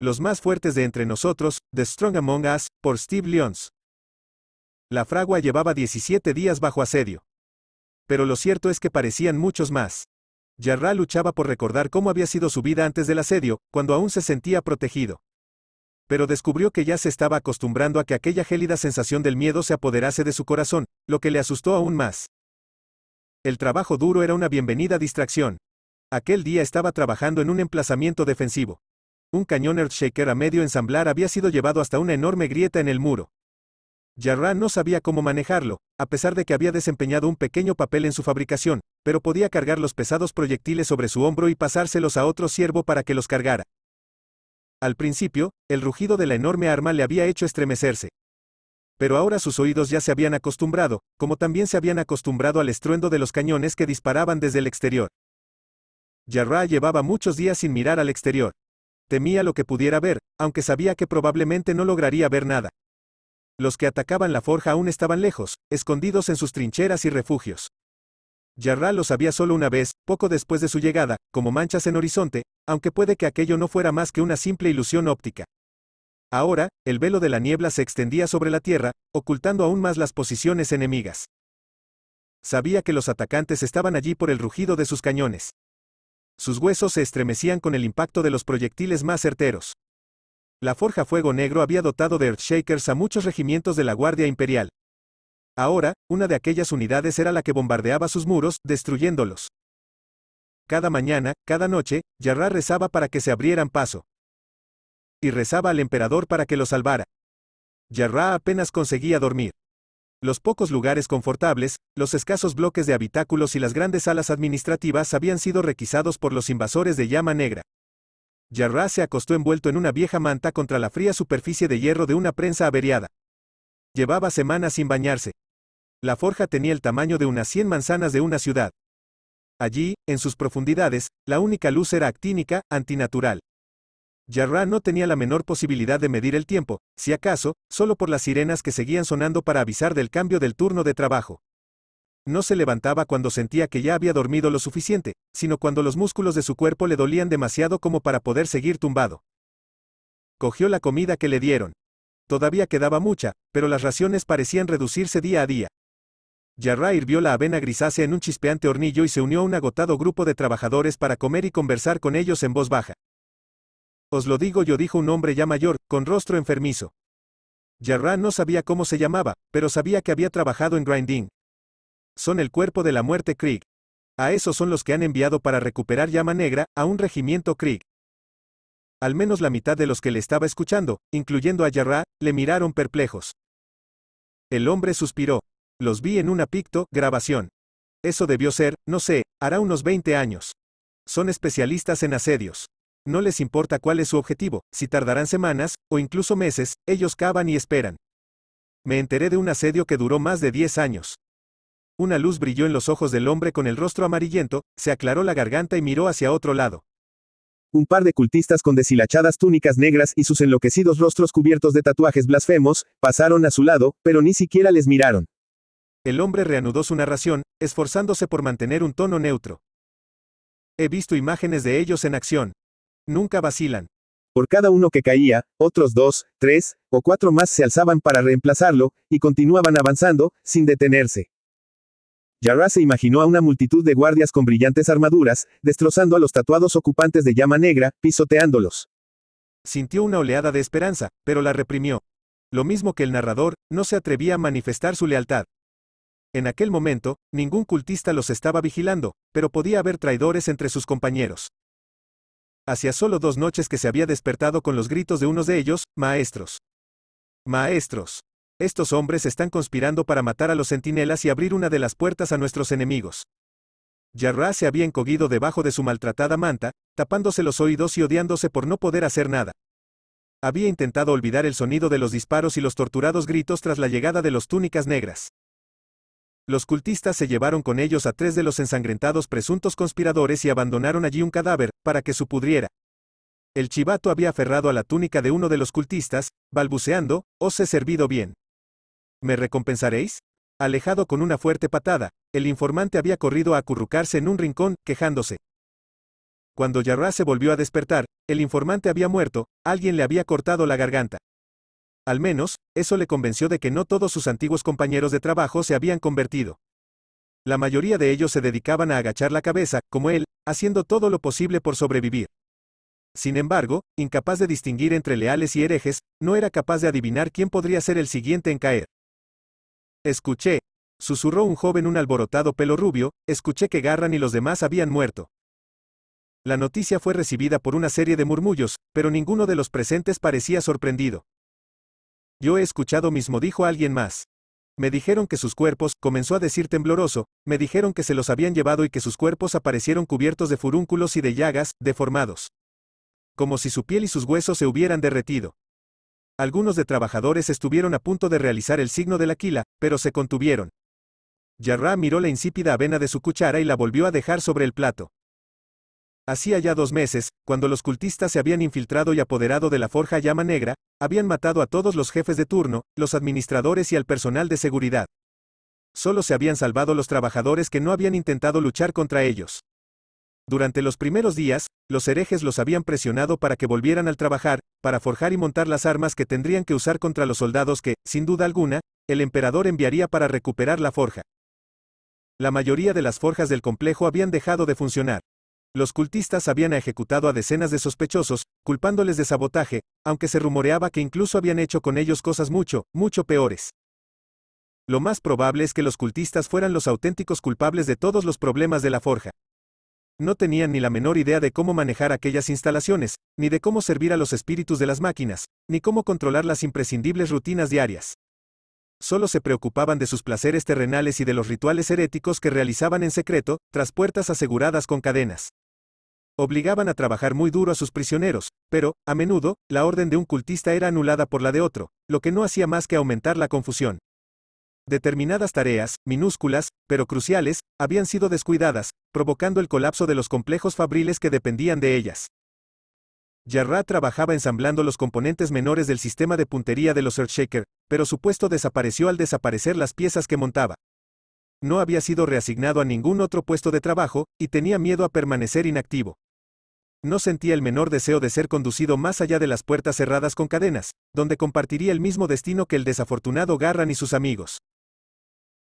Los más fuertes de entre nosotros, The Strong Among Us, por Steve Lyons. La fragua llevaba 17 días bajo asedio. Pero lo cierto es que parecían muchos más. Yarra luchaba por recordar cómo había sido su vida antes del asedio, cuando aún se sentía protegido. Pero descubrió que ya se estaba acostumbrando a que aquella gélida sensación del miedo se apoderase de su corazón, lo que le asustó aún más. El trabajo duro era una bienvenida distracción. Aquel día estaba trabajando en un emplazamiento defensivo un cañón Earthshaker a medio ensamblar había sido llevado hasta una enorme grieta en el muro. Jarrah no sabía cómo manejarlo, a pesar de que había desempeñado un pequeño papel en su fabricación, pero podía cargar los pesados proyectiles sobre su hombro y pasárselos a otro siervo para que los cargara. Al principio, el rugido de la enorme arma le había hecho estremecerse. Pero ahora sus oídos ya se habían acostumbrado, como también se habían acostumbrado al estruendo de los cañones que disparaban desde el exterior. Jarrah llevaba muchos días sin mirar al exterior temía lo que pudiera ver, aunque sabía que probablemente no lograría ver nada. Los que atacaban la forja aún estaban lejos, escondidos en sus trincheras y refugios. Yarra lo sabía solo una vez, poco después de su llegada, como manchas en horizonte, aunque puede que aquello no fuera más que una simple ilusión óptica. Ahora, el velo de la niebla se extendía sobre la tierra, ocultando aún más las posiciones enemigas. Sabía que los atacantes estaban allí por el rugido de sus cañones. Sus huesos se estremecían con el impacto de los proyectiles más certeros. La forja Fuego Negro había dotado de Earthshakers a muchos regimientos de la Guardia Imperial. Ahora, una de aquellas unidades era la que bombardeaba sus muros, destruyéndolos. Cada mañana, cada noche, Yarra rezaba para que se abrieran paso. Y rezaba al emperador para que lo salvara. Yarra apenas conseguía dormir. Los pocos lugares confortables, los escasos bloques de habitáculos y las grandes salas administrativas habían sido requisados por los invasores de llama negra. Yarra se acostó envuelto en una vieja manta contra la fría superficie de hierro de una prensa averiada. Llevaba semanas sin bañarse. La forja tenía el tamaño de unas 100 manzanas de una ciudad. Allí, en sus profundidades, la única luz era actínica, antinatural. Yarra no tenía la menor posibilidad de medir el tiempo, si acaso, solo por las sirenas que seguían sonando para avisar del cambio del turno de trabajo. No se levantaba cuando sentía que ya había dormido lo suficiente, sino cuando los músculos de su cuerpo le dolían demasiado como para poder seguir tumbado. Cogió la comida que le dieron. Todavía quedaba mucha, pero las raciones parecían reducirse día a día. Yarra hirvió la avena grisácea en un chispeante hornillo y se unió a un agotado grupo de trabajadores para comer y conversar con ellos en voz baja. Os lo digo yo, dijo un hombre ya mayor, con rostro enfermizo. Yarra no sabía cómo se llamaba, pero sabía que había trabajado en Grinding. Son el cuerpo de la muerte Krieg. A esos son los que han enviado para recuperar llama negra, a un regimiento Krieg. Al menos la mitad de los que le estaba escuchando, incluyendo a Yarra, le miraron perplejos. El hombre suspiró. Los vi en una picto, grabación. Eso debió ser, no sé, hará unos 20 años. Son especialistas en asedios. No les importa cuál es su objetivo, si tardarán semanas, o incluso meses, ellos cavan y esperan. Me enteré de un asedio que duró más de 10 años. Una luz brilló en los ojos del hombre con el rostro amarillento, se aclaró la garganta y miró hacia otro lado. Un par de cultistas con deshilachadas túnicas negras y sus enloquecidos rostros cubiertos de tatuajes blasfemos, pasaron a su lado, pero ni siquiera les miraron. El hombre reanudó su narración, esforzándose por mantener un tono neutro. He visto imágenes de ellos en acción, Nunca vacilan. Por cada uno que caía, otros dos, tres, o cuatro más se alzaban para reemplazarlo, y continuaban avanzando, sin detenerse. Yarra se imaginó a una multitud de guardias con brillantes armaduras, destrozando a los tatuados ocupantes de llama negra, pisoteándolos. Sintió una oleada de esperanza, pero la reprimió. Lo mismo que el narrador, no se atrevía a manifestar su lealtad. En aquel momento, ningún cultista los estaba vigilando, pero podía haber traidores entre sus compañeros hacía solo dos noches que se había despertado con los gritos de unos de ellos, maestros. Maestros. Estos hombres están conspirando para matar a los centinelas y abrir una de las puertas a nuestros enemigos. Yarra se había encogido debajo de su maltratada manta, tapándose los oídos y odiándose por no poder hacer nada. Había intentado olvidar el sonido de los disparos y los torturados gritos tras la llegada de los túnicas negras. Los cultistas se llevaron con ellos a tres de los ensangrentados presuntos conspiradores y abandonaron allí un cadáver, para que pudriera. El chivato había aferrado a la túnica de uno de los cultistas, balbuceando, os he servido bien. ¿Me recompensaréis? Alejado con una fuerte patada, el informante había corrido a acurrucarse en un rincón, quejándose. Cuando Yarra se volvió a despertar, el informante había muerto, alguien le había cortado la garganta. Al menos, eso le convenció de que no todos sus antiguos compañeros de trabajo se habían convertido. La mayoría de ellos se dedicaban a agachar la cabeza, como él, haciendo todo lo posible por sobrevivir. Sin embargo, incapaz de distinguir entre leales y herejes, no era capaz de adivinar quién podría ser el siguiente en caer. Escuché, susurró un joven un alborotado pelo rubio, escuché que Garran y los demás habían muerto. La noticia fue recibida por una serie de murmullos, pero ninguno de los presentes parecía sorprendido. Yo he escuchado mismo dijo alguien más. Me dijeron que sus cuerpos, comenzó a decir tembloroso, me dijeron que se los habían llevado y que sus cuerpos aparecieron cubiertos de furúnculos y de llagas, deformados. Como si su piel y sus huesos se hubieran derretido. Algunos de trabajadores estuvieron a punto de realizar el signo de la quila, pero se contuvieron. Yarra miró la insípida avena de su cuchara y la volvió a dejar sobre el plato. Hacía ya dos meses, cuando los cultistas se habían infiltrado y apoderado de la forja llama negra, habían matado a todos los jefes de turno, los administradores y al personal de seguridad. Solo se habían salvado los trabajadores que no habían intentado luchar contra ellos. Durante los primeros días, los herejes los habían presionado para que volvieran al trabajar, para forjar y montar las armas que tendrían que usar contra los soldados que, sin duda alguna, el emperador enviaría para recuperar la forja. La mayoría de las forjas del complejo habían dejado de funcionar. Los cultistas habían ejecutado a decenas de sospechosos, culpándoles de sabotaje, aunque se rumoreaba que incluso habían hecho con ellos cosas mucho, mucho peores. Lo más probable es que los cultistas fueran los auténticos culpables de todos los problemas de la forja. No tenían ni la menor idea de cómo manejar aquellas instalaciones, ni de cómo servir a los espíritus de las máquinas, ni cómo controlar las imprescindibles rutinas diarias. Solo se preocupaban de sus placeres terrenales y de los rituales heréticos que realizaban en secreto, tras puertas aseguradas con cadenas. Obligaban a trabajar muy duro a sus prisioneros, pero, a menudo, la orden de un cultista era anulada por la de otro, lo que no hacía más que aumentar la confusión. Determinadas tareas, minúsculas, pero cruciales, habían sido descuidadas, provocando el colapso de los complejos fabriles que dependían de ellas. Jarrah trabajaba ensamblando los componentes menores del sistema de puntería de los Earthshaker, pero su puesto desapareció al desaparecer las piezas que montaba. No había sido reasignado a ningún otro puesto de trabajo, y tenía miedo a permanecer inactivo. No sentía el menor deseo de ser conducido más allá de las puertas cerradas con cadenas, donde compartiría el mismo destino que el desafortunado Garran y sus amigos.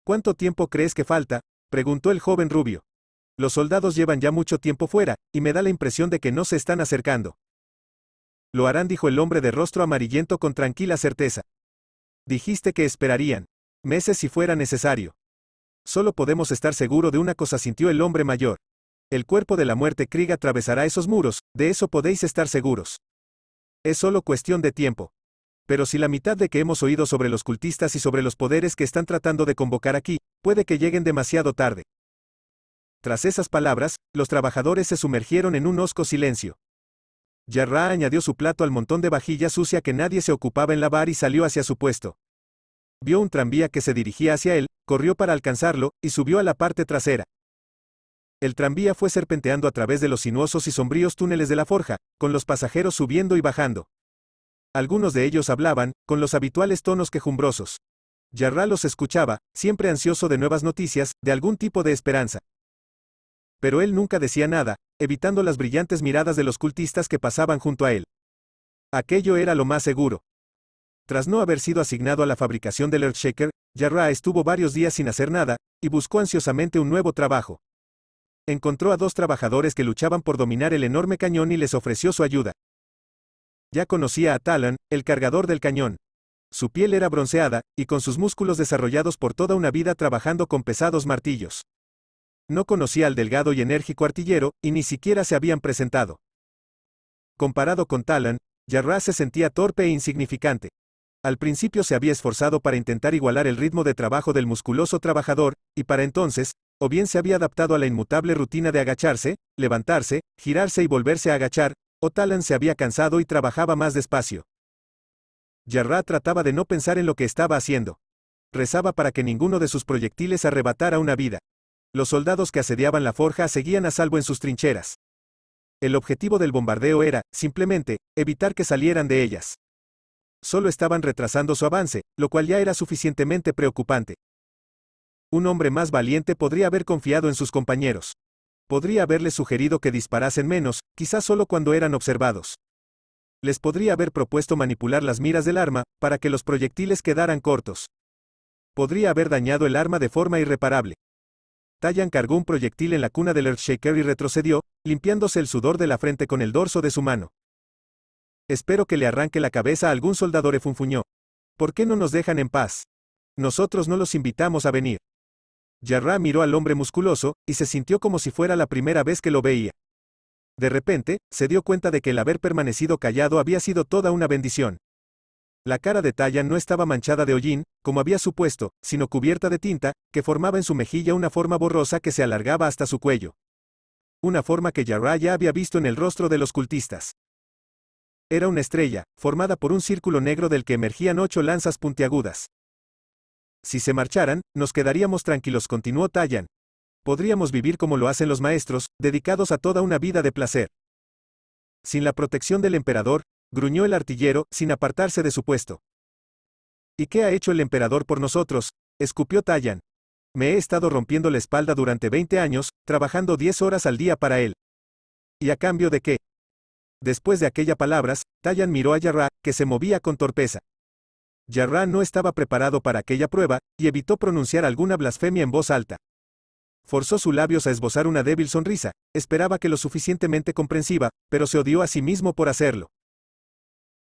¿Cuánto tiempo crees que falta? preguntó el joven rubio. Los soldados llevan ya mucho tiempo fuera, y me da la impresión de que no se están acercando. Lo harán, dijo el hombre de rostro amarillento con tranquila certeza. Dijiste que esperarían. Meses si fuera necesario. Solo podemos estar seguro de una cosa, sintió el hombre mayor el cuerpo de la muerte Krieg atravesará esos muros, de eso podéis estar seguros. Es solo cuestión de tiempo. Pero si la mitad de que hemos oído sobre los cultistas y sobre los poderes que están tratando de convocar aquí, puede que lleguen demasiado tarde. Tras esas palabras, los trabajadores se sumergieron en un hosco silencio. Yarra añadió su plato al montón de vajilla sucia que nadie se ocupaba en lavar y salió hacia su puesto. Vio un tranvía que se dirigía hacia él, corrió para alcanzarlo, y subió a la parte trasera. El tranvía fue serpenteando a través de los sinuosos y sombríos túneles de la forja, con los pasajeros subiendo y bajando. Algunos de ellos hablaban, con los habituales tonos quejumbrosos. Yarra los escuchaba, siempre ansioso de nuevas noticias, de algún tipo de esperanza. Pero él nunca decía nada, evitando las brillantes miradas de los cultistas que pasaban junto a él. Aquello era lo más seguro. Tras no haber sido asignado a la fabricación del Earthshaker, Yarra estuvo varios días sin hacer nada, y buscó ansiosamente un nuevo trabajo encontró a dos trabajadores que luchaban por dominar el enorme cañón y les ofreció su ayuda. Ya conocía a Talan, el cargador del cañón. Su piel era bronceada, y con sus músculos desarrollados por toda una vida trabajando con pesados martillos. No conocía al delgado y enérgico artillero, y ni siquiera se habían presentado. Comparado con Talan, Jarrah se sentía torpe e insignificante. Al principio se había esforzado para intentar igualar el ritmo de trabajo del musculoso trabajador, y para entonces, o bien se había adaptado a la inmutable rutina de agacharse, levantarse, girarse y volverse a agachar, o Talan se había cansado y trabajaba más despacio. Yarra trataba de no pensar en lo que estaba haciendo. Rezaba para que ninguno de sus proyectiles arrebatara una vida. Los soldados que asediaban la forja seguían a salvo en sus trincheras. El objetivo del bombardeo era, simplemente, evitar que salieran de ellas. Solo estaban retrasando su avance, lo cual ya era suficientemente preocupante. Un hombre más valiente podría haber confiado en sus compañeros. Podría haberles sugerido que disparasen menos, quizás solo cuando eran observados. Les podría haber propuesto manipular las miras del arma, para que los proyectiles quedaran cortos. Podría haber dañado el arma de forma irreparable. Tallan cargó un proyectil en la cuna del Earthshaker y retrocedió, limpiándose el sudor de la frente con el dorso de su mano. Espero que le arranque la cabeza a algún soldador efunfuñó. ¿Por qué no nos dejan en paz? Nosotros no los invitamos a venir. Yarra miró al hombre musculoso, y se sintió como si fuera la primera vez que lo veía. De repente, se dio cuenta de que el haber permanecido callado había sido toda una bendición. La cara de Talla no estaba manchada de hollín, como había supuesto, sino cubierta de tinta, que formaba en su mejilla una forma borrosa que se alargaba hasta su cuello. Una forma que Yarra ya había visto en el rostro de los cultistas. Era una estrella, formada por un círculo negro del que emergían ocho lanzas puntiagudas. Si se marcharan, nos quedaríamos tranquilos, continuó Tayan. Podríamos vivir como lo hacen los maestros, dedicados a toda una vida de placer. Sin la protección del emperador, gruñó el artillero, sin apartarse de su puesto. ¿Y qué ha hecho el emperador por nosotros? escupió Tayan. Me he estado rompiendo la espalda durante 20 años, trabajando 10 horas al día para él. ¿Y a cambio de qué? Después de aquellas palabras, Tayan miró a Yarra, que se movía con torpeza. Yarra no estaba preparado para aquella prueba, y evitó pronunciar alguna blasfemia en voz alta. Forzó sus labios a esbozar una débil sonrisa, esperaba que lo suficientemente comprensiva, pero se odió a sí mismo por hacerlo.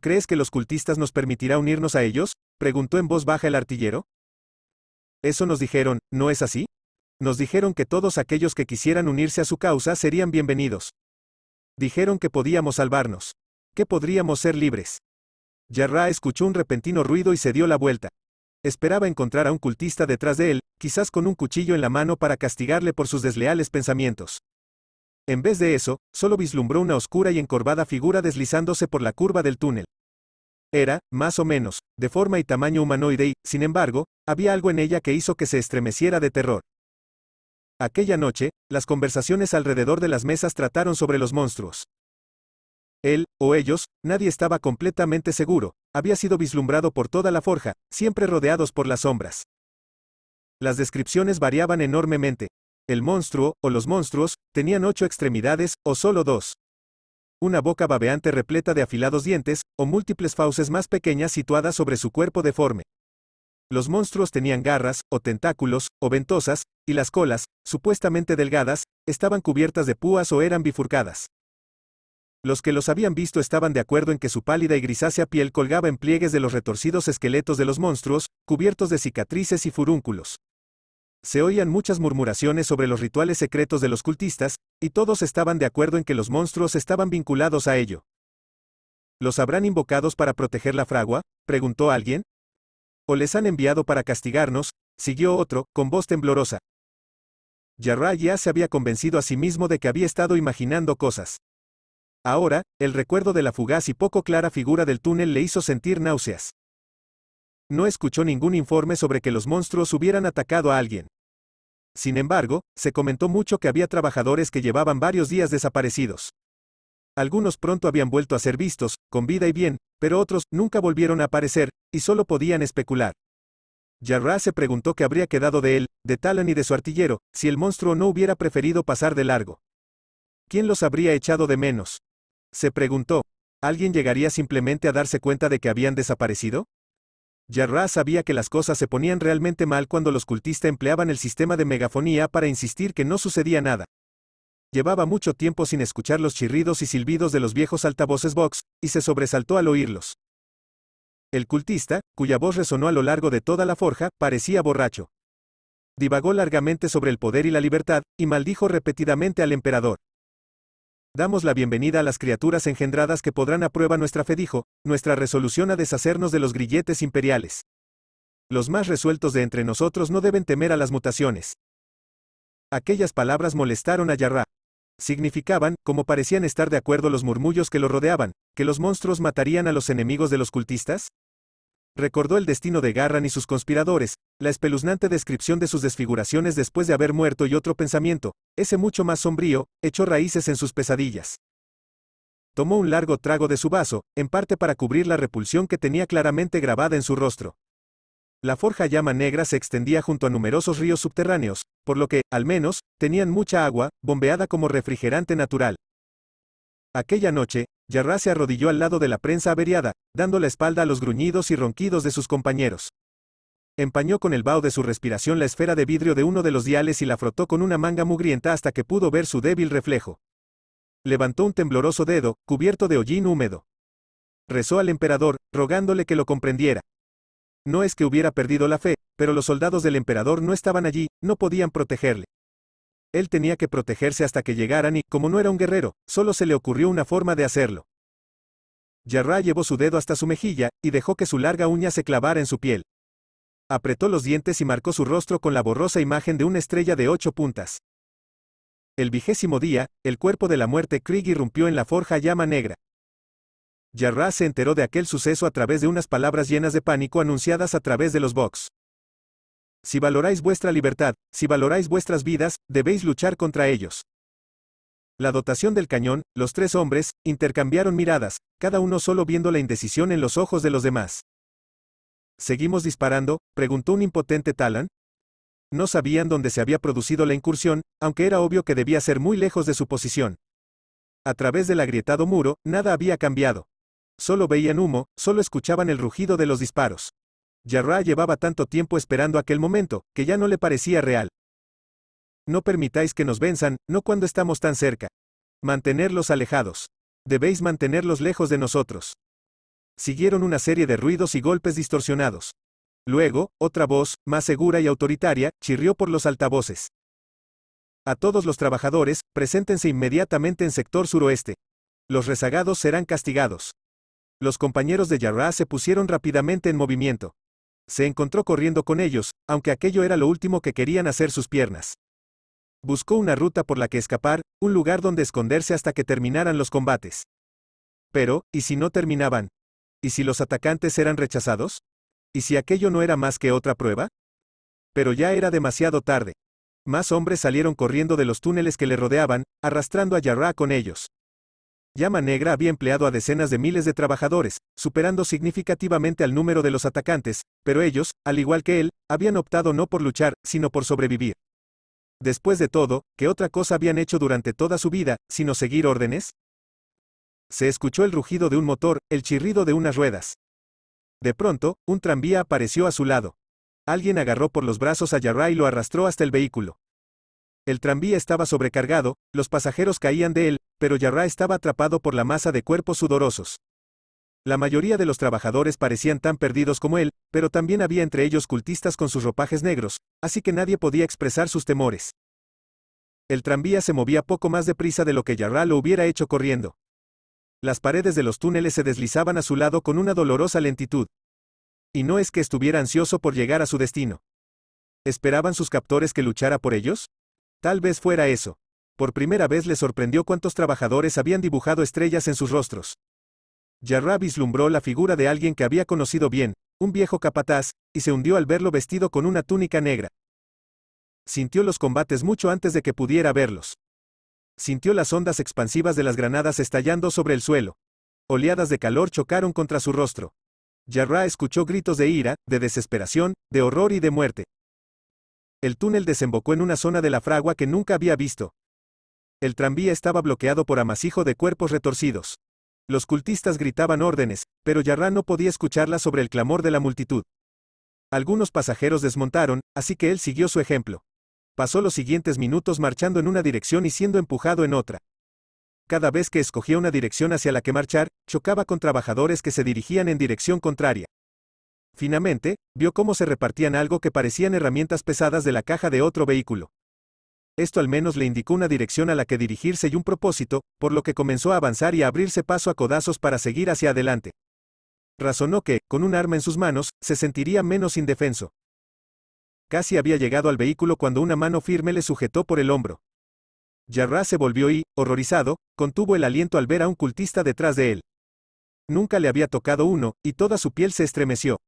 ¿Crees que los cultistas nos permitirá unirnos a ellos? preguntó en voz baja el artillero. Eso nos dijeron, ¿no es así? Nos dijeron que todos aquellos que quisieran unirse a su causa serían bienvenidos. Dijeron que podíamos salvarnos. Que podríamos ser libres. Yarra escuchó un repentino ruido y se dio la vuelta. Esperaba encontrar a un cultista detrás de él, quizás con un cuchillo en la mano para castigarle por sus desleales pensamientos. En vez de eso, solo vislumbró una oscura y encorvada figura deslizándose por la curva del túnel. Era, más o menos, de forma y tamaño humanoide y, sin embargo, había algo en ella que hizo que se estremeciera de terror. Aquella noche, las conversaciones alrededor de las mesas trataron sobre los monstruos. Él, o ellos, nadie estaba completamente seguro, había sido vislumbrado por toda la forja, siempre rodeados por las sombras. Las descripciones variaban enormemente. El monstruo, o los monstruos, tenían ocho extremidades, o solo dos. Una boca babeante repleta de afilados dientes, o múltiples fauces más pequeñas situadas sobre su cuerpo deforme. Los monstruos tenían garras, o tentáculos, o ventosas, y las colas, supuestamente delgadas, estaban cubiertas de púas o eran bifurcadas. Los que los habían visto estaban de acuerdo en que su pálida y grisácea piel colgaba en pliegues de los retorcidos esqueletos de los monstruos, cubiertos de cicatrices y furúnculos. Se oían muchas murmuraciones sobre los rituales secretos de los cultistas, y todos estaban de acuerdo en que los monstruos estaban vinculados a ello. ¿Los habrán invocados para proteger la fragua? preguntó alguien. ¿O les han enviado para castigarnos? siguió otro, con voz temblorosa. Yarra ya se había convencido a sí mismo de que había estado imaginando cosas. Ahora, el recuerdo de la fugaz y poco clara figura del túnel le hizo sentir náuseas. No escuchó ningún informe sobre que los monstruos hubieran atacado a alguien. Sin embargo, se comentó mucho que había trabajadores que llevaban varios días desaparecidos. Algunos pronto habían vuelto a ser vistos, con vida y bien, pero otros nunca volvieron a aparecer, y solo podían especular. Yarra se preguntó qué habría quedado de él, de Talan y de su artillero, si el monstruo no hubiera preferido pasar de largo. ¿Quién los habría echado de menos? Se preguntó, ¿alguien llegaría simplemente a darse cuenta de que habían desaparecido? Yarra sabía que las cosas se ponían realmente mal cuando los cultistas empleaban el sistema de megafonía para insistir que no sucedía nada. Llevaba mucho tiempo sin escuchar los chirridos y silbidos de los viejos altavoces Vox, y se sobresaltó al oírlos. El cultista, cuya voz resonó a lo largo de toda la forja, parecía borracho. Divagó largamente sobre el poder y la libertad, y maldijo repetidamente al emperador. Damos la bienvenida a las criaturas engendradas que podrán a prueba nuestra fe dijo, nuestra resolución a deshacernos de los grilletes imperiales. Los más resueltos de entre nosotros no deben temer a las mutaciones. Aquellas palabras molestaron a Yarra. Significaban, como parecían estar de acuerdo los murmullos que lo rodeaban, que los monstruos matarían a los enemigos de los cultistas? recordó el destino de Garran y sus conspiradores, la espeluznante descripción de sus desfiguraciones después de haber muerto y otro pensamiento, ese mucho más sombrío, echó raíces en sus pesadillas. Tomó un largo trago de su vaso, en parte para cubrir la repulsión que tenía claramente grabada en su rostro. La forja llama negra se extendía junto a numerosos ríos subterráneos, por lo que, al menos, tenían mucha agua, bombeada como refrigerante natural. Aquella noche, Yarra se arrodilló al lado de la prensa averiada, dando la espalda a los gruñidos y ronquidos de sus compañeros. Empañó con el vaho de su respiración la esfera de vidrio de uno de los diales y la frotó con una manga mugrienta hasta que pudo ver su débil reflejo. Levantó un tembloroso dedo, cubierto de hollín húmedo. Rezó al emperador, rogándole que lo comprendiera. No es que hubiera perdido la fe, pero los soldados del emperador no estaban allí, no podían protegerle. Él tenía que protegerse hasta que llegaran y, como no era un guerrero, solo se le ocurrió una forma de hacerlo. Yarra llevó su dedo hasta su mejilla, y dejó que su larga uña se clavara en su piel. Apretó los dientes y marcó su rostro con la borrosa imagen de una estrella de ocho puntas. El vigésimo día, el cuerpo de la muerte Krieg irrumpió en la forja llama negra. Yarra se enteró de aquel suceso a través de unas palabras llenas de pánico anunciadas a través de los box. Si valoráis vuestra libertad, si valoráis vuestras vidas, debéis luchar contra ellos. La dotación del cañón, los tres hombres, intercambiaron miradas, cada uno solo viendo la indecisión en los ojos de los demás. ¿Seguimos disparando? preguntó un impotente Talan. No sabían dónde se había producido la incursión, aunque era obvio que debía ser muy lejos de su posición. A través del agrietado muro, nada había cambiado. Solo veían humo, solo escuchaban el rugido de los disparos. Yarra llevaba tanto tiempo esperando aquel momento, que ya no le parecía real. No permitáis que nos venzan, no cuando estamos tan cerca. Mantenerlos alejados. Debéis mantenerlos lejos de nosotros. Siguieron una serie de ruidos y golpes distorsionados. Luego, otra voz, más segura y autoritaria, chirrió por los altavoces. A todos los trabajadores, preséntense inmediatamente en sector suroeste. Los rezagados serán castigados. Los compañeros de Yarra se pusieron rápidamente en movimiento se encontró corriendo con ellos, aunque aquello era lo último que querían hacer sus piernas. Buscó una ruta por la que escapar, un lugar donde esconderse hasta que terminaran los combates. Pero, ¿y si no terminaban? ¿Y si los atacantes eran rechazados? ¿Y si aquello no era más que otra prueba? Pero ya era demasiado tarde. Más hombres salieron corriendo de los túneles que le rodeaban, arrastrando a Yarra con ellos. Llama Negra había empleado a decenas de miles de trabajadores, superando significativamente al número de los atacantes, pero ellos, al igual que él, habían optado no por luchar, sino por sobrevivir. Después de todo, ¿qué otra cosa habían hecho durante toda su vida, sino seguir órdenes? Se escuchó el rugido de un motor, el chirrido de unas ruedas. De pronto, un tranvía apareció a su lado. Alguien agarró por los brazos a Yarra y lo arrastró hasta el vehículo. El tranvía estaba sobrecargado, los pasajeros caían de él, pero Yarra estaba atrapado por la masa de cuerpos sudorosos. La mayoría de los trabajadores parecían tan perdidos como él, pero también había entre ellos cultistas con sus ropajes negros, así que nadie podía expresar sus temores. El tranvía se movía poco más deprisa de lo que Yarra lo hubiera hecho corriendo. Las paredes de los túneles se deslizaban a su lado con una dolorosa lentitud. Y no es que estuviera ansioso por llegar a su destino. ¿Esperaban sus captores que luchara por ellos? Tal vez fuera eso. Por primera vez le sorprendió cuántos trabajadores habían dibujado estrellas en sus rostros. Yarra vislumbró la figura de alguien que había conocido bien, un viejo capataz, y se hundió al verlo vestido con una túnica negra. Sintió los combates mucho antes de que pudiera verlos. Sintió las ondas expansivas de las granadas estallando sobre el suelo. Oleadas de calor chocaron contra su rostro. Yarra escuchó gritos de ira, de desesperación, de horror y de muerte. El túnel desembocó en una zona de la fragua que nunca había visto. El tranvía estaba bloqueado por amasijo de cuerpos retorcidos. Los cultistas gritaban órdenes, pero Yarra no podía escucharla sobre el clamor de la multitud. Algunos pasajeros desmontaron, así que él siguió su ejemplo. Pasó los siguientes minutos marchando en una dirección y siendo empujado en otra. Cada vez que escogía una dirección hacia la que marchar, chocaba con trabajadores que se dirigían en dirección contraria. Finalmente, vio cómo se repartían algo que parecían herramientas pesadas de la caja de otro vehículo esto al menos le indicó una dirección a la que dirigirse y un propósito, por lo que comenzó a avanzar y a abrirse paso a codazos para seguir hacia adelante. Razonó que, con un arma en sus manos, se sentiría menos indefenso. Casi había llegado al vehículo cuando una mano firme le sujetó por el hombro. Yarra se volvió y, horrorizado, contuvo el aliento al ver a un cultista detrás de él. Nunca le había tocado uno, y toda su piel se estremeció.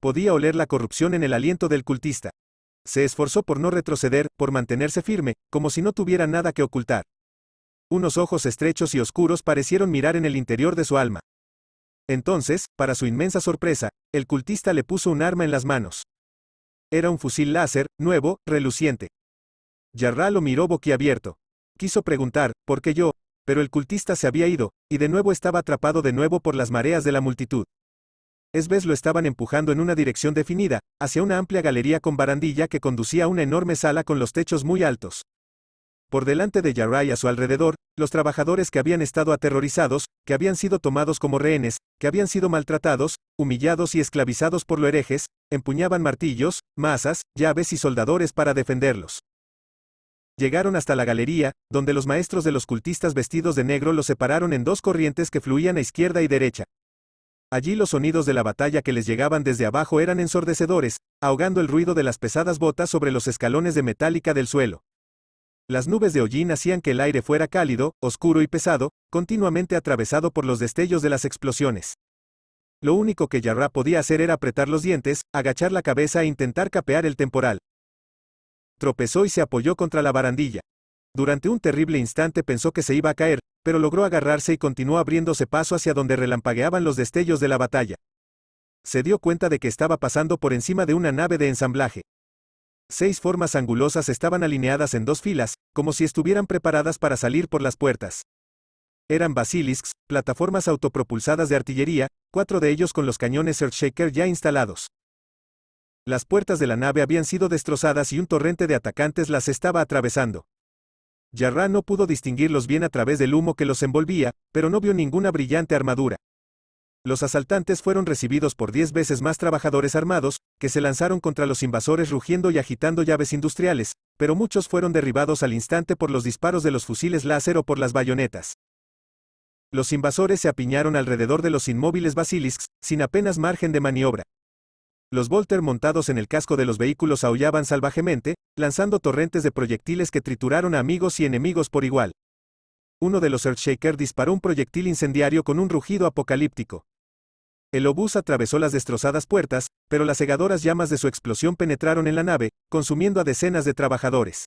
Podía oler la corrupción en el aliento del cultista. Se esforzó por no retroceder, por mantenerse firme, como si no tuviera nada que ocultar. Unos ojos estrechos y oscuros parecieron mirar en el interior de su alma. Entonces, para su inmensa sorpresa, el cultista le puso un arma en las manos. Era un fusil láser, nuevo, reluciente. Yarra lo miró boquiabierto. Quiso preguntar, ¿por qué yo? Pero el cultista se había ido, y de nuevo estaba atrapado de nuevo por las mareas de la multitud. Esbes lo estaban empujando en una dirección definida, hacia una amplia galería con barandilla que conducía a una enorme sala con los techos muy altos. Por delante de Yarai a su alrededor, los trabajadores que habían estado aterrorizados, que habían sido tomados como rehenes, que habían sido maltratados, humillados y esclavizados por los herejes, empuñaban martillos, masas, llaves y soldadores para defenderlos. Llegaron hasta la galería, donde los maestros de los cultistas vestidos de negro los separaron en dos corrientes que fluían a izquierda y derecha. Allí los sonidos de la batalla que les llegaban desde abajo eran ensordecedores, ahogando el ruido de las pesadas botas sobre los escalones de metálica del suelo. Las nubes de hollín hacían que el aire fuera cálido, oscuro y pesado, continuamente atravesado por los destellos de las explosiones. Lo único que Yarra podía hacer era apretar los dientes, agachar la cabeza e intentar capear el temporal. Tropezó y se apoyó contra la barandilla. Durante un terrible instante pensó que se iba a caer, pero logró agarrarse y continuó abriéndose paso hacia donde relampagueaban los destellos de la batalla. Se dio cuenta de que estaba pasando por encima de una nave de ensamblaje. Seis formas angulosas estaban alineadas en dos filas, como si estuvieran preparadas para salir por las puertas. Eran basilisks, plataformas autopropulsadas de artillería, cuatro de ellos con los cañones Earthshaker ya instalados. Las puertas de la nave habían sido destrozadas y un torrente de atacantes las estaba atravesando. Yarra no pudo distinguirlos bien a través del humo que los envolvía, pero no vio ninguna brillante armadura. Los asaltantes fueron recibidos por diez veces más trabajadores armados, que se lanzaron contra los invasores rugiendo y agitando llaves industriales, pero muchos fueron derribados al instante por los disparos de los fusiles láser o por las bayonetas. Los invasores se apiñaron alrededor de los inmóviles basilisks, sin apenas margen de maniobra. Los Volter montados en el casco de los vehículos aullaban salvajemente, lanzando torrentes de proyectiles que trituraron a amigos y enemigos por igual. Uno de los Earthshaker disparó un proyectil incendiario con un rugido apocalíptico. El obús atravesó las destrozadas puertas, pero las cegadoras llamas de su explosión penetraron en la nave, consumiendo a decenas de trabajadores.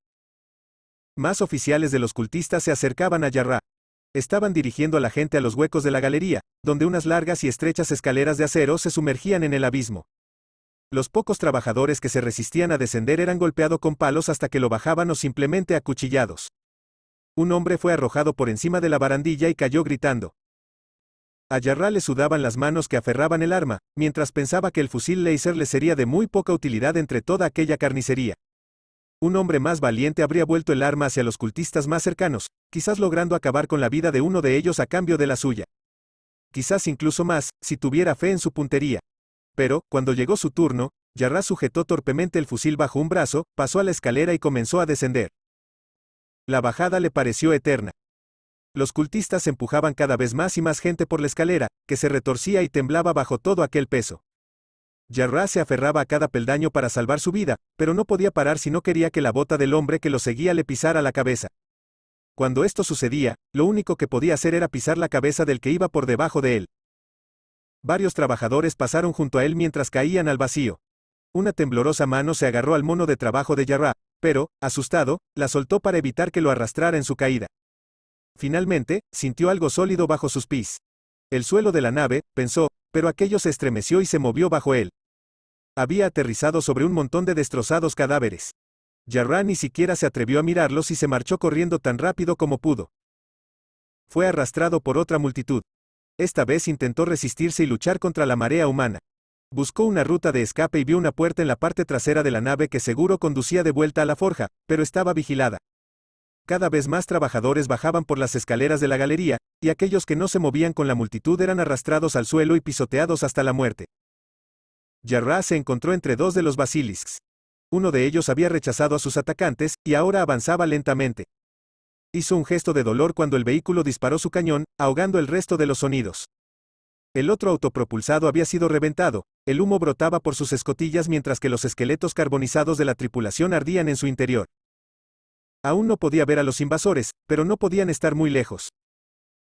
Más oficiales de los cultistas se acercaban a Yarra. Estaban dirigiendo a la gente a los huecos de la galería, donde unas largas y estrechas escaleras de acero se sumergían en el abismo. Los pocos trabajadores que se resistían a descender eran golpeados con palos hasta que lo bajaban o simplemente acuchillados. Un hombre fue arrojado por encima de la barandilla y cayó gritando. A Yarra le sudaban las manos que aferraban el arma, mientras pensaba que el fusil láser le sería de muy poca utilidad entre toda aquella carnicería. Un hombre más valiente habría vuelto el arma hacia los cultistas más cercanos, quizás logrando acabar con la vida de uno de ellos a cambio de la suya. Quizás incluso más, si tuviera fe en su puntería. Pero, cuando llegó su turno, Yarra sujetó torpemente el fusil bajo un brazo, pasó a la escalera y comenzó a descender. La bajada le pareció eterna. Los cultistas empujaban cada vez más y más gente por la escalera, que se retorcía y temblaba bajo todo aquel peso. Yarra se aferraba a cada peldaño para salvar su vida, pero no podía parar si no quería que la bota del hombre que lo seguía le pisara la cabeza. Cuando esto sucedía, lo único que podía hacer era pisar la cabeza del que iba por debajo de él. Varios trabajadores pasaron junto a él mientras caían al vacío. Una temblorosa mano se agarró al mono de trabajo de Yarra, pero, asustado, la soltó para evitar que lo arrastrara en su caída. Finalmente, sintió algo sólido bajo sus pies. El suelo de la nave, pensó, pero aquello se estremeció y se movió bajo él. Había aterrizado sobre un montón de destrozados cadáveres. Yarra ni siquiera se atrevió a mirarlos y se marchó corriendo tan rápido como pudo. Fue arrastrado por otra multitud. Esta vez intentó resistirse y luchar contra la marea humana. Buscó una ruta de escape y vio una puerta en la parte trasera de la nave que seguro conducía de vuelta a la forja, pero estaba vigilada. Cada vez más trabajadores bajaban por las escaleras de la galería, y aquellos que no se movían con la multitud eran arrastrados al suelo y pisoteados hasta la muerte. Yarra se encontró entre dos de los basilisks. Uno de ellos había rechazado a sus atacantes, y ahora avanzaba lentamente hizo un gesto de dolor cuando el vehículo disparó su cañón, ahogando el resto de los sonidos. El otro autopropulsado había sido reventado, el humo brotaba por sus escotillas mientras que los esqueletos carbonizados de la tripulación ardían en su interior. Aún no podía ver a los invasores, pero no podían estar muy lejos.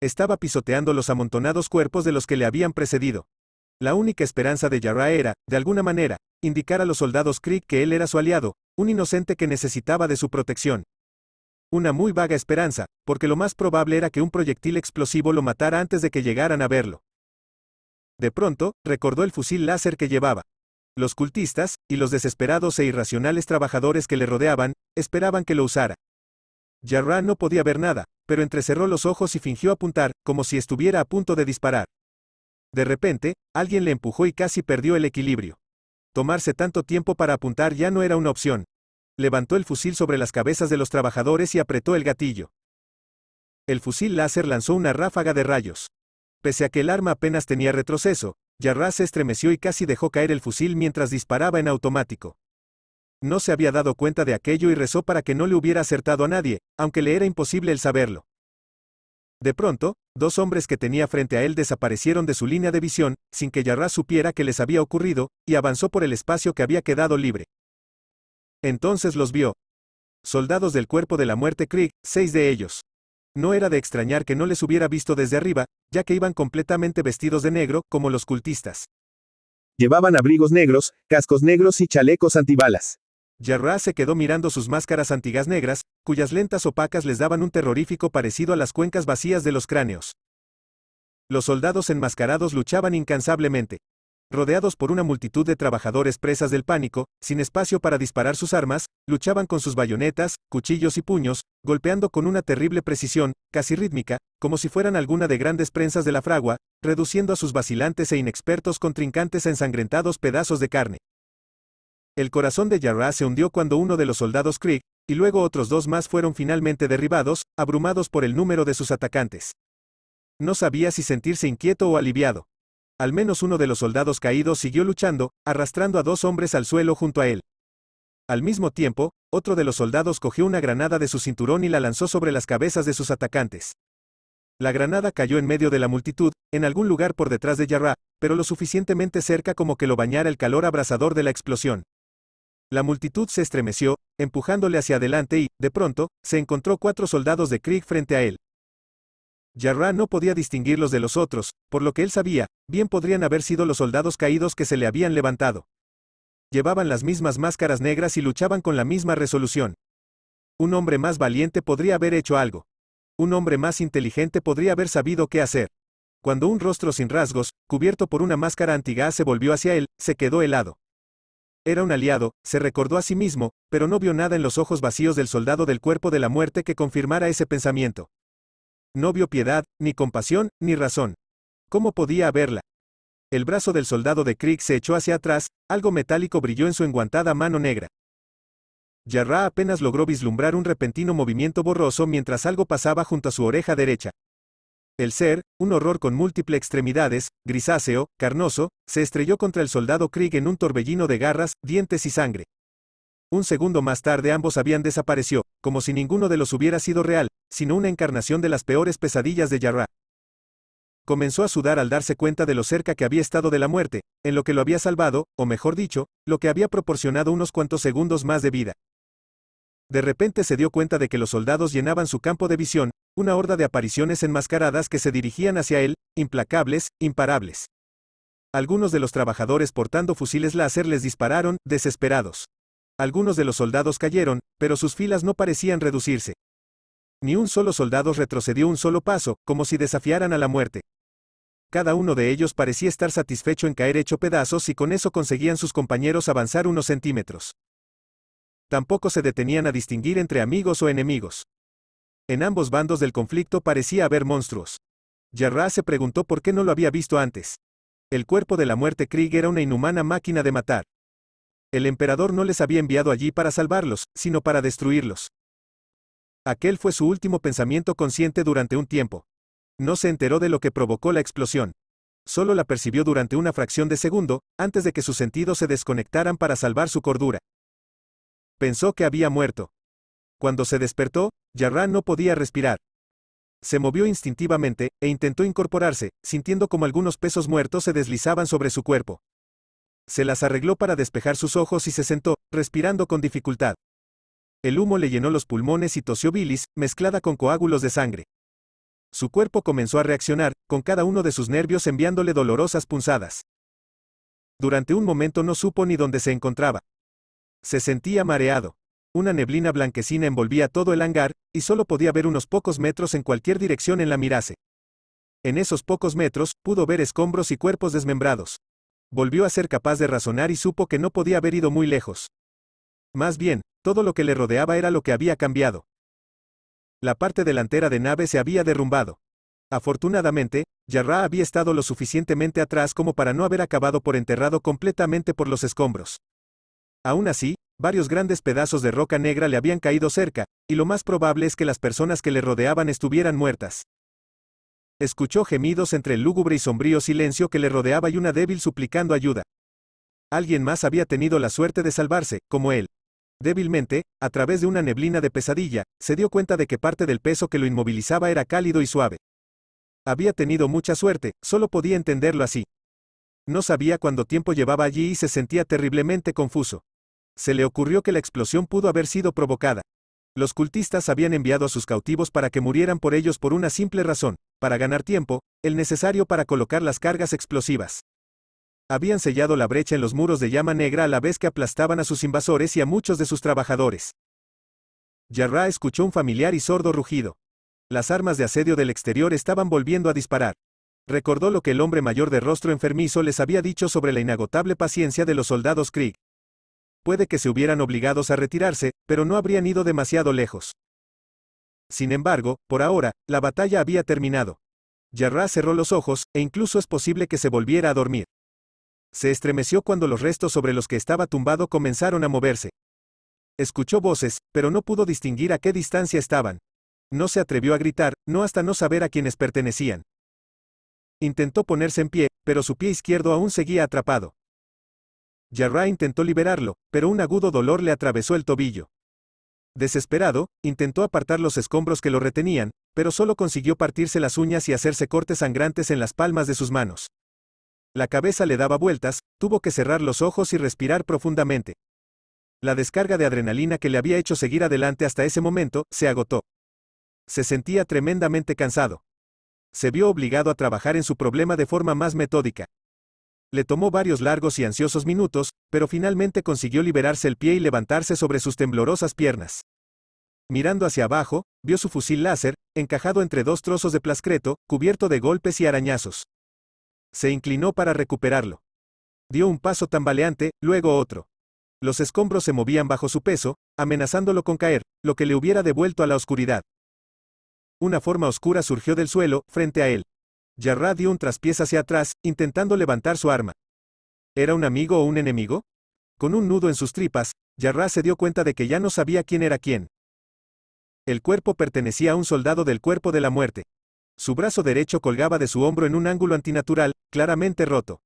Estaba pisoteando los amontonados cuerpos de los que le habían precedido. La única esperanza de Yara era, de alguna manera, indicar a los soldados Creek que él era su aliado, un inocente que necesitaba de su protección. Una muy vaga esperanza, porque lo más probable era que un proyectil explosivo lo matara antes de que llegaran a verlo. De pronto, recordó el fusil láser que llevaba. Los cultistas, y los desesperados e irracionales trabajadores que le rodeaban, esperaban que lo usara. Jarrah no podía ver nada, pero entrecerró los ojos y fingió apuntar, como si estuviera a punto de disparar. De repente, alguien le empujó y casi perdió el equilibrio. Tomarse tanto tiempo para apuntar ya no era una opción levantó el fusil sobre las cabezas de los trabajadores y apretó el gatillo. El fusil láser lanzó una ráfaga de rayos. Pese a que el arma apenas tenía retroceso, Yarra se estremeció y casi dejó caer el fusil mientras disparaba en automático. No se había dado cuenta de aquello y rezó para que no le hubiera acertado a nadie, aunque le era imposible el saberlo. De pronto, dos hombres que tenía frente a él desaparecieron de su línea de visión, sin que Yarras supiera qué les había ocurrido, y avanzó por el espacio que había quedado libre. Entonces los vio. Soldados del cuerpo de la muerte Krieg, seis de ellos. No era de extrañar que no les hubiera visto desde arriba, ya que iban completamente vestidos de negro, como los cultistas. Llevaban abrigos negros, cascos negros y chalecos antibalas. Yarra se quedó mirando sus máscaras antigas negras, cuyas lentas opacas les daban un terrorífico parecido a las cuencas vacías de los cráneos. Los soldados enmascarados luchaban incansablemente rodeados por una multitud de trabajadores presas del pánico, sin espacio para disparar sus armas, luchaban con sus bayonetas, cuchillos y puños, golpeando con una terrible precisión, casi rítmica, como si fueran alguna de grandes prensas de la fragua, reduciendo a sus vacilantes e inexpertos contrincantes a ensangrentados pedazos de carne. El corazón de Yarra se hundió cuando uno de los soldados Krieg, y luego otros dos más fueron finalmente derribados, abrumados por el número de sus atacantes. No sabía si sentirse inquieto o aliviado. Al menos uno de los soldados caídos siguió luchando, arrastrando a dos hombres al suelo junto a él. Al mismo tiempo, otro de los soldados cogió una granada de su cinturón y la lanzó sobre las cabezas de sus atacantes. La granada cayó en medio de la multitud, en algún lugar por detrás de Yarra, pero lo suficientemente cerca como que lo bañara el calor abrasador de la explosión. La multitud se estremeció, empujándole hacia adelante y, de pronto, se encontró cuatro soldados de Krieg frente a él. Yarra no podía distinguirlos de los otros, por lo que él sabía, bien podrían haber sido los soldados caídos que se le habían levantado. Llevaban las mismas máscaras negras y luchaban con la misma resolución. Un hombre más valiente podría haber hecho algo. Un hombre más inteligente podría haber sabido qué hacer. Cuando un rostro sin rasgos, cubierto por una máscara antigua se volvió hacia él, se quedó helado. Era un aliado, se recordó a sí mismo, pero no vio nada en los ojos vacíos del soldado del cuerpo de la muerte que confirmara ese pensamiento. No vio piedad, ni compasión, ni razón. ¿Cómo podía haberla? El brazo del soldado de Krieg se echó hacia atrás, algo metálico brilló en su enguantada mano negra. Yarra apenas logró vislumbrar un repentino movimiento borroso mientras algo pasaba junto a su oreja derecha. El ser, un horror con múltiples extremidades, grisáceo, carnoso, se estrelló contra el soldado Krieg en un torbellino de garras, dientes y sangre. Un segundo más tarde ambos habían desaparecido, como si ninguno de los hubiera sido real, sino una encarnación de las peores pesadillas de Yarra. Comenzó a sudar al darse cuenta de lo cerca que había estado de la muerte, en lo que lo había salvado, o mejor dicho, lo que había proporcionado unos cuantos segundos más de vida. De repente se dio cuenta de que los soldados llenaban su campo de visión, una horda de apariciones enmascaradas que se dirigían hacia él, implacables, imparables. Algunos de los trabajadores portando fusiles láser les dispararon, desesperados. Algunos de los soldados cayeron, pero sus filas no parecían reducirse. Ni un solo soldado retrocedió un solo paso, como si desafiaran a la muerte. Cada uno de ellos parecía estar satisfecho en caer hecho pedazos y con eso conseguían sus compañeros avanzar unos centímetros. Tampoco se detenían a distinguir entre amigos o enemigos. En ambos bandos del conflicto parecía haber monstruos. Yarra se preguntó por qué no lo había visto antes. El cuerpo de la muerte Krieg era una inhumana máquina de matar. El emperador no les había enviado allí para salvarlos, sino para destruirlos. Aquel fue su último pensamiento consciente durante un tiempo. No se enteró de lo que provocó la explosión. Solo la percibió durante una fracción de segundo, antes de que sus sentidos se desconectaran para salvar su cordura. Pensó que había muerto. Cuando se despertó, Yarran no podía respirar. Se movió instintivamente, e intentó incorporarse, sintiendo como algunos pesos muertos se deslizaban sobre su cuerpo. Se las arregló para despejar sus ojos y se sentó, respirando con dificultad. El humo le llenó los pulmones y tosió bilis, mezclada con coágulos de sangre. Su cuerpo comenzó a reaccionar, con cada uno de sus nervios enviándole dolorosas punzadas. Durante un momento no supo ni dónde se encontraba. Se sentía mareado. Una neblina blanquecina envolvía todo el hangar, y solo podía ver unos pocos metros en cualquier dirección en la mirase. En esos pocos metros, pudo ver escombros y cuerpos desmembrados volvió a ser capaz de razonar y supo que no podía haber ido muy lejos. Más bien, todo lo que le rodeaba era lo que había cambiado. La parte delantera de nave se había derrumbado. Afortunadamente, Yarra había estado lo suficientemente atrás como para no haber acabado por enterrado completamente por los escombros. Aún así, varios grandes pedazos de roca negra le habían caído cerca, y lo más probable es que las personas que le rodeaban estuvieran muertas. Escuchó gemidos entre el lúgubre y sombrío silencio que le rodeaba y una débil suplicando ayuda. Alguien más había tenido la suerte de salvarse, como él. Débilmente, a través de una neblina de pesadilla, se dio cuenta de que parte del peso que lo inmovilizaba era cálido y suave. Había tenido mucha suerte, solo podía entenderlo así. No sabía cuánto tiempo llevaba allí y se sentía terriblemente confuso. Se le ocurrió que la explosión pudo haber sido provocada. Los cultistas habían enviado a sus cautivos para que murieran por ellos por una simple razón, para ganar tiempo, el necesario para colocar las cargas explosivas. Habían sellado la brecha en los muros de llama negra a la vez que aplastaban a sus invasores y a muchos de sus trabajadores. Yarra escuchó un familiar y sordo rugido. Las armas de asedio del exterior estaban volviendo a disparar. Recordó lo que el hombre mayor de rostro enfermizo les había dicho sobre la inagotable paciencia de los soldados Krieg. Puede que se hubieran obligados a retirarse, pero no habrían ido demasiado lejos. Sin embargo, por ahora, la batalla había terminado. Yarra cerró los ojos, e incluso es posible que se volviera a dormir. Se estremeció cuando los restos sobre los que estaba tumbado comenzaron a moverse. Escuchó voces, pero no pudo distinguir a qué distancia estaban. No se atrevió a gritar, no hasta no saber a quiénes pertenecían. Intentó ponerse en pie, pero su pie izquierdo aún seguía atrapado. Yarra intentó liberarlo, pero un agudo dolor le atravesó el tobillo. Desesperado, intentó apartar los escombros que lo retenían, pero solo consiguió partirse las uñas y hacerse cortes sangrantes en las palmas de sus manos. La cabeza le daba vueltas, tuvo que cerrar los ojos y respirar profundamente. La descarga de adrenalina que le había hecho seguir adelante hasta ese momento, se agotó. Se sentía tremendamente cansado. Se vio obligado a trabajar en su problema de forma más metódica. Le tomó varios largos y ansiosos minutos, pero finalmente consiguió liberarse el pie y levantarse sobre sus temblorosas piernas. Mirando hacia abajo, vio su fusil láser, encajado entre dos trozos de plascreto, cubierto de golpes y arañazos. Se inclinó para recuperarlo. Dio un paso tambaleante, luego otro. Los escombros se movían bajo su peso, amenazándolo con caer, lo que le hubiera devuelto a la oscuridad. Una forma oscura surgió del suelo, frente a él. Yarra dio un traspiés hacia atrás, intentando levantar su arma. ¿Era un amigo o un enemigo? Con un nudo en sus tripas, Yarra se dio cuenta de que ya no sabía quién era quién. El cuerpo pertenecía a un soldado del cuerpo de la muerte. Su brazo derecho colgaba de su hombro en un ángulo antinatural, claramente roto.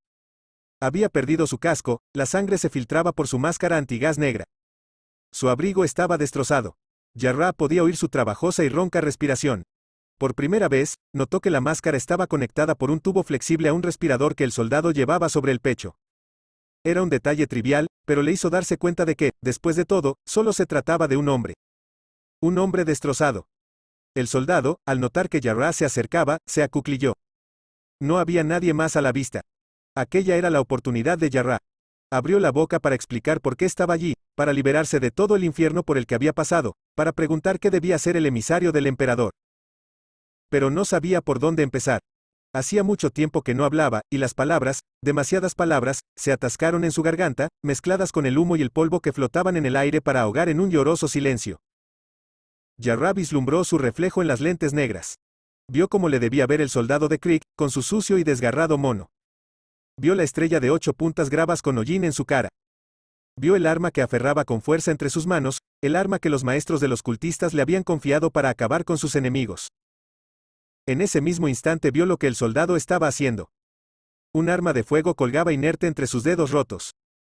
Había perdido su casco, la sangre se filtraba por su máscara antigás negra. Su abrigo estaba destrozado. Yarra podía oír su trabajosa y ronca respiración. Por primera vez, notó que la máscara estaba conectada por un tubo flexible a un respirador que el soldado llevaba sobre el pecho. Era un detalle trivial, pero le hizo darse cuenta de que, después de todo, solo se trataba de un hombre. Un hombre destrozado. El soldado, al notar que Yarra se acercaba, se acuclilló. No había nadie más a la vista. Aquella era la oportunidad de Yarra. Abrió la boca para explicar por qué estaba allí, para liberarse de todo el infierno por el que había pasado, para preguntar qué debía ser el emisario del emperador pero no sabía por dónde empezar. Hacía mucho tiempo que no hablaba, y las palabras, demasiadas palabras, se atascaron en su garganta, mezcladas con el humo y el polvo que flotaban en el aire para ahogar en un lloroso silencio. Yarra vislumbró su reflejo en las lentes negras. Vio cómo le debía ver el soldado de Creek, con su sucio y desgarrado mono. Vio la estrella de ocho puntas gravas con hollín en su cara. Vio el arma que aferraba con fuerza entre sus manos, el arma que los maestros de los cultistas le habían confiado para acabar con sus enemigos. En ese mismo instante vio lo que el soldado estaba haciendo. Un arma de fuego colgaba inerte entre sus dedos rotos.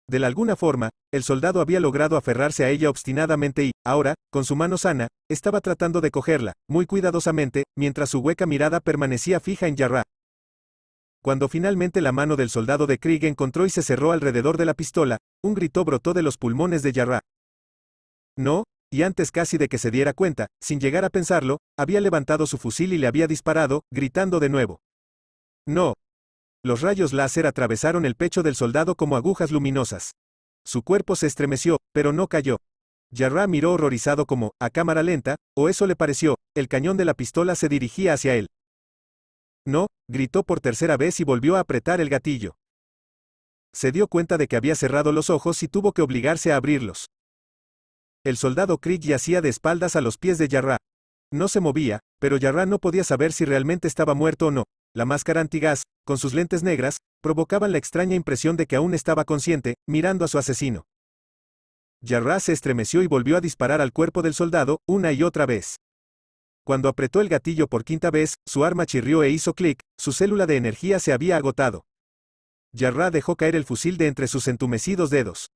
De alguna forma, el soldado había logrado aferrarse a ella obstinadamente y, ahora, con su mano sana, estaba tratando de cogerla, muy cuidadosamente, mientras su hueca mirada permanecía fija en Yarra. Cuando finalmente la mano del soldado de Krieg encontró y se cerró alrededor de la pistola, un grito brotó de los pulmones de Yarra. No, y antes casi de que se diera cuenta, sin llegar a pensarlo, había levantado su fusil y le había disparado, gritando de nuevo. No. Los rayos láser atravesaron el pecho del soldado como agujas luminosas. Su cuerpo se estremeció, pero no cayó. Yarra miró horrorizado como, a cámara lenta, o eso le pareció, el cañón de la pistola se dirigía hacia él. No, gritó por tercera vez y volvió a apretar el gatillo. Se dio cuenta de que había cerrado los ojos y tuvo que obligarse a abrirlos. El soldado Krieg yacía de espaldas a los pies de Yarra. No se movía, pero Yarra no podía saber si realmente estaba muerto o no. La máscara antigás, con sus lentes negras, provocaban la extraña impresión de que aún estaba consciente, mirando a su asesino. Yarra se estremeció y volvió a disparar al cuerpo del soldado, una y otra vez. Cuando apretó el gatillo por quinta vez, su arma chirrió e hizo clic, su célula de energía se había agotado. Yarra dejó caer el fusil de entre sus entumecidos dedos.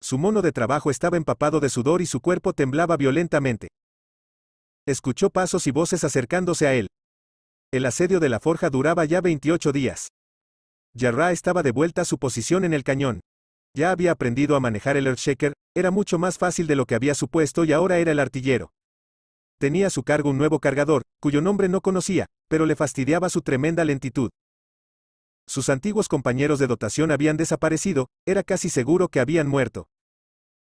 Su mono de trabajo estaba empapado de sudor y su cuerpo temblaba violentamente. Escuchó pasos y voces acercándose a él. El asedio de la forja duraba ya 28 días. Yarra estaba de vuelta a su posición en el cañón. Ya había aprendido a manejar el Earthshaker, era mucho más fácil de lo que había supuesto y ahora era el artillero. Tenía a su cargo un nuevo cargador, cuyo nombre no conocía, pero le fastidiaba su tremenda lentitud sus antiguos compañeros de dotación habían desaparecido, era casi seguro que habían muerto.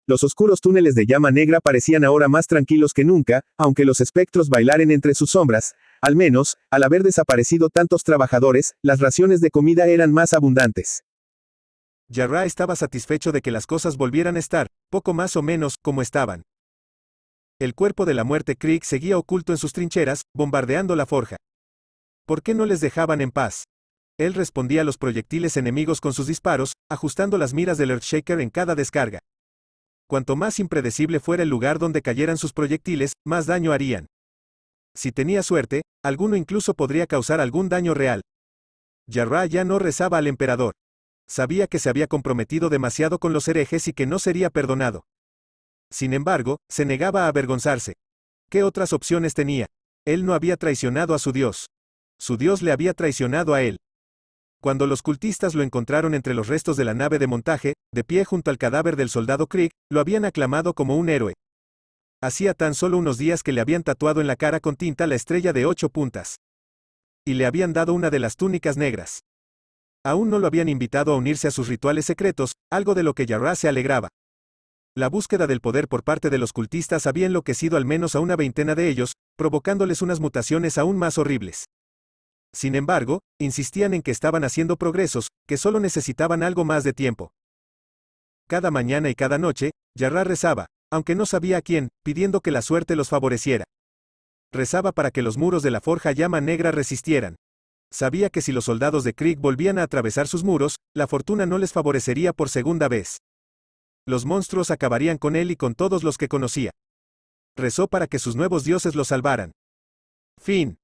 Los oscuros túneles de llama negra parecían ahora más tranquilos que nunca, aunque los espectros bailaran entre sus sombras, al menos, al haber desaparecido tantos trabajadores, las raciones de comida eran más abundantes. Yarra estaba satisfecho de que las cosas volvieran a estar, poco más o menos, como estaban. El cuerpo de la muerte Creek seguía oculto en sus trincheras, bombardeando la forja. ¿Por qué no les dejaban en paz? Él respondía a los proyectiles enemigos con sus disparos, ajustando las miras del Earthshaker en cada descarga. Cuanto más impredecible fuera el lugar donde cayeran sus proyectiles, más daño harían. Si tenía suerte, alguno incluso podría causar algún daño real. Yarra ya no rezaba al emperador. Sabía que se había comprometido demasiado con los herejes y que no sería perdonado. Sin embargo, se negaba a avergonzarse. ¿Qué otras opciones tenía? Él no había traicionado a su Dios. Su Dios le había traicionado a él. Cuando los cultistas lo encontraron entre los restos de la nave de montaje, de pie junto al cadáver del soldado Krieg, lo habían aclamado como un héroe. Hacía tan solo unos días que le habían tatuado en la cara con tinta la estrella de ocho puntas. Y le habían dado una de las túnicas negras. Aún no lo habían invitado a unirse a sus rituales secretos, algo de lo que Yarra se alegraba. La búsqueda del poder por parte de los cultistas había enloquecido al menos a una veintena de ellos, provocándoles unas mutaciones aún más horribles. Sin embargo, insistían en que estaban haciendo progresos, que solo necesitaban algo más de tiempo. Cada mañana y cada noche, Yarra rezaba, aunque no sabía a quién, pidiendo que la suerte los favoreciera. Rezaba para que los muros de la forja llama negra resistieran. Sabía que si los soldados de Krieg volvían a atravesar sus muros, la fortuna no les favorecería por segunda vez. Los monstruos acabarían con él y con todos los que conocía. Rezó para que sus nuevos dioses los salvaran. Fin.